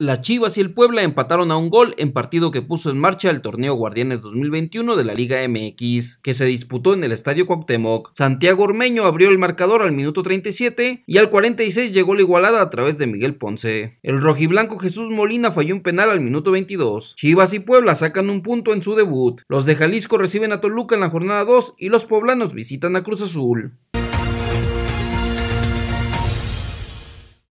Las Chivas y el Puebla empataron a un gol en partido que puso en marcha el torneo Guardianes 2021 de la Liga MX, que se disputó en el Estadio Cuauhtémoc. Santiago Ormeño abrió el marcador al minuto 37 y al 46 llegó la igualada a través de Miguel Ponce. El rojiblanco Jesús Molina falló un penal al minuto 22. Chivas y Puebla sacan un punto en su debut. Los de Jalisco reciben a Toluca en la jornada 2 y los poblanos visitan a Cruz Azul.